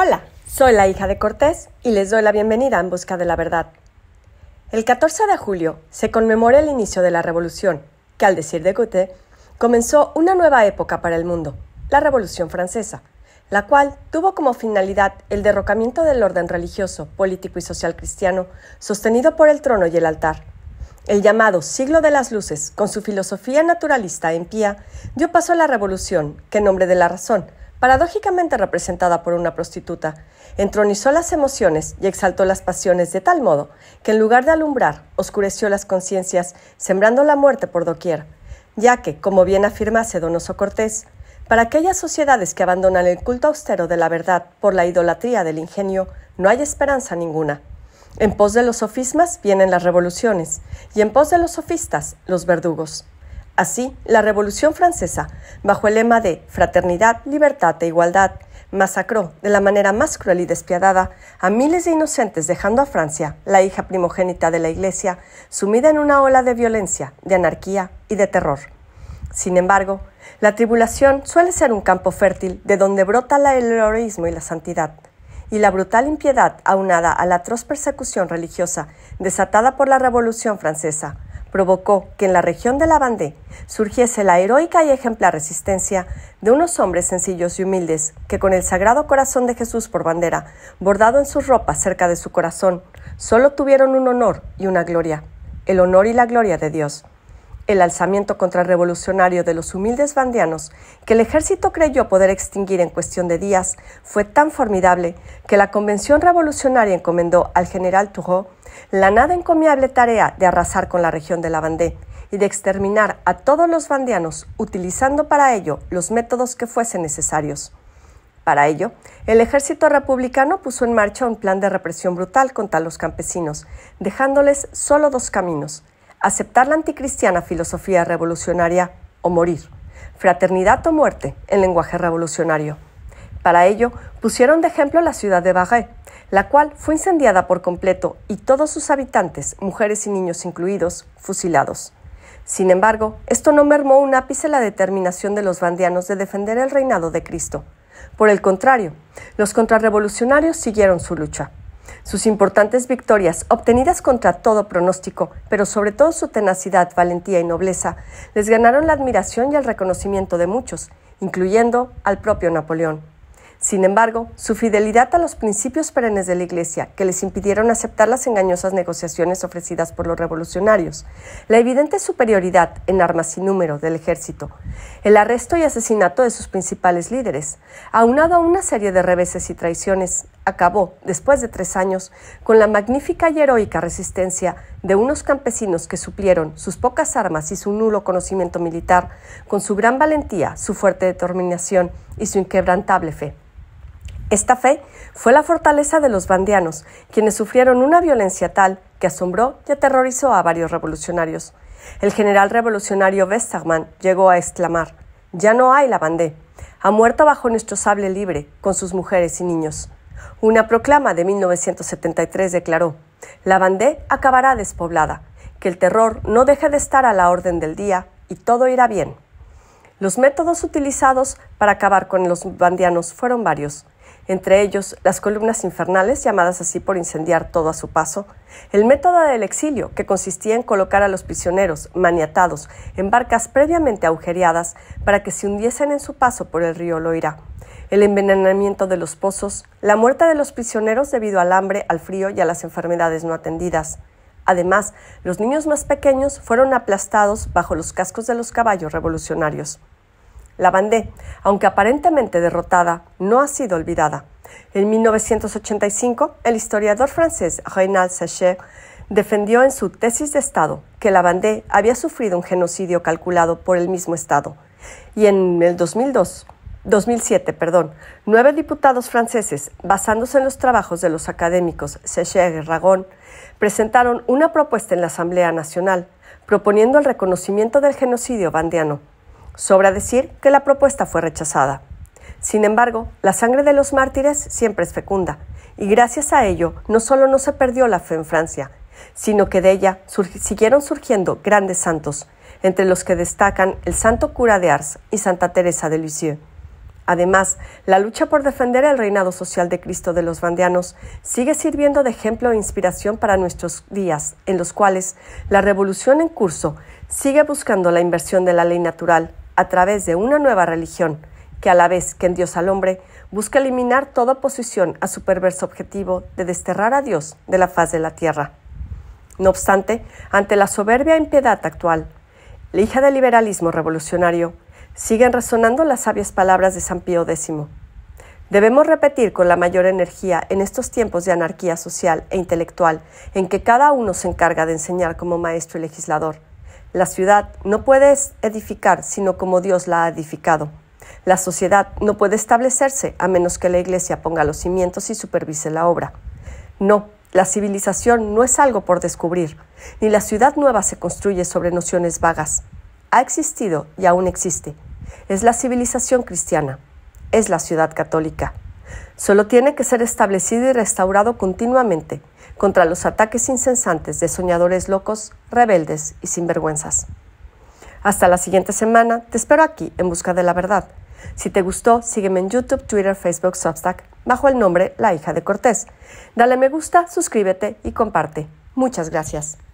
Hola, soy la hija de Cortés y les doy la bienvenida en Busca de la Verdad. El 14 de julio se conmemora el inicio de la Revolución, que al decir de Goethe, comenzó una nueva época para el mundo, la Revolución Francesa, la cual tuvo como finalidad el derrocamiento del orden religioso, político y social cristiano sostenido por el trono y el altar. El llamado siglo de las luces, con su filosofía naturalista en pía, dio paso a la revolución, que en nombre de la razón paradójicamente representada por una prostituta, entronizó las emociones y exaltó las pasiones de tal modo que en lugar de alumbrar, oscureció las conciencias, sembrando la muerte por doquier, ya que, como bien afirma Donoso Cortés, para aquellas sociedades que abandonan el culto austero de la verdad por la idolatría del ingenio, no hay esperanza ninguna. En pos de los sofismas vienen las revoluciones, y en pos de los sofistas, los verdugos. Así, la Revolución Francesa, bajo el lema de Fraternidad, Libertad e Igualdad, masacró de la manera más cruel y despiadada a miles de inocentes, dejando a Francia, la hija primogénita de la Iglesia, sumida en una ola de violencia, de anarquía y de terror. Sin embargo, la tribulación suele ser un campo fértil de donde brota el heroísmo y la santidad, y la brutal impiedad aunada a la atroz persecución religiosa desatada por la Revolución Francesa provocó que en la región de la surgiese la heroica y ejemplar resistencia de unos hombres sencillos y humildes que con el Sagrado Corazón de Jesús por bandera, bordado en sus ropas cerca de su corazón, solo tuvieron un honor y una gloria, el honor y la gloria de Dios el alzamiento contrarrevolucionario de los humildes bandianos, que el ejército creyó poder extinguir en cuestión de días, fue tan formidable que la Convención Revolucionaria encomendó al general Turgot la nada encomiable tarea de arrasar con la región de la Vendée y de exterminar a todos los bandianos, utilizando para ello los métodos que fuesen necesarios. Para ello, el ejército republicano puso en marcha un plan de represión brutal contra los campesinos, dejándoles solo dos caminos, aceptar la anticristiana filosofía revolucionaria o morir, fraternidad o muerte en lenguaje revolucionario. Para ello, pusieron de ejemplo la ciudad de Barré, la cual fue incendiada por completo y todos sus habitantes, mujeres y niños incluidos, fusilados. Sin embargo, esto no mermó un ápice la determinación de los bandianos de defender el reinado de Cristo. Por el contrario, los contrarrevolucionarios siguieron su lucha. Sus importantes victorias, obtenidas contra todo pronóstico, pero sobre todo su tenacidad, valentía y nobleza, les ganaron la admiración y el reconocimiento de muchos, incluyendo al propio Napoleón. Sin embargo, su fidelidad a los principios perennes de la Iglesia, que les impidieron aceptar las engañosas negociaciones ofrecidas por los revolucionarios, la evidente superioridad en armas y número del ejército, el arresto y asesinato de sus principales líderes, aunado a una serie de reveses y traiciones, acabó, después de tres años, con la magnífica y heroica resistencia de unos campesinos que suplieron sus pocas armas y su nulo conocimiento militar con su gran valentía, su fuerte determinación y su inquebrantable fe. Esta fe fue la fortaleza de los bandianos, quienes sufrieron una violencia tal que asombró y aterrorizó a varios revolucionarios. El general revolucionario Westermann llegó a exclamar, Ya no hay la bandé, ha muerto bajo nuestro sable libre, con sus mujeres y niños. Una proclama de 1973 declaró, La bandé acabará despoblada, que el terror no deje de estar a la orden del día y todo irá bien. Los métodos utilizados para acabar con los bandianos fueron varios, entre ellos las columnas infernales, llamadas así por incendiar todo a su paso, el método del exilio, que consistía en colocar a los prisioneros maniatados en barcas previamente agujereadas para que se hundiesen en su paso por el río Loira, el envenenamiento de los pozos, la muerte de los prisioneros debido al hambre, al frío y a las enfermedades no atendidas. Además, los niños más pequeños fueron aplastados bajo los cascos de los caballos revolucionarios. La Bandé, aunque aparentemente derrotada, no ha sido olvidada. En 1985, el historiador francés Reynald Sachet defendió en su tesis de Estado que la Bandé había sufrido un genocidio calculado por el mismo Estado. Y en el 2002, 2007, perdón, nueve diputados franceses, basándose en los trabajos de los académicos Secher y Ragón, presentaron una propuesta en la Asamblea Nacional proponiendo el reconocimiento del genocidio bandiano. Sobra decir que la propuesta fue rechazada. Sin embargo, la sangre de los mártires siempre es fecunda, y gracias a ello no solo no se perdió la fe en Francia, sino que de ella siguieron surgiendo grandes santos, entre los que destacan el santo cura de Ars y Santa Teresa de Lisieux. Además, la lucha por defender el reinado social de Cristo de los Vandeanos sigue sirviendo de ejemplo e inspiración para nuestros días, en los cuales la revolución en curso sigue buscando la inversión de la ley natural a través de una nueva religión, que a la vez que en Dios al hombre busca eliminar toda oposición a su perverso objetivo de desterrar a Dios de la faz de la tierra. No obstante, ante la soberbia impiedad actual, la hija del liberalismo revolucionario siguen resonando las sabias palabras de San Pío X. Debemos repetir con la mayor energía en estos tiempos de anarquía social e intelectual en que cada uno se encarga de enseñar como maestro y legislador. La ciudad no puede edificar sino como Dios la ha edificado. La sociedad no puede establecerse a menos que la Iglesia ponga los cimientos y supervise la obra. No, la civilización no es algo por descubrir, ni la ciudad nueva se construye sobre nociones vagas. Ha existido y aún existe es la civilización cristiana, es la ciudad católica. Solo tiene que ser establecido y restaurado continuamente contra los ataques incesantes de soñadores locos, rebeldes y sinvergüenzas. Hasta la siguiente semana, te espero aquí en Busca de la Verdad. Si te gustó, sígueme en YouTube, Twitter, Facebook, Substack, bajo el nombre La Hija de Cortés. Dale me gusta, suscríbete y comparte. Muchas gracias.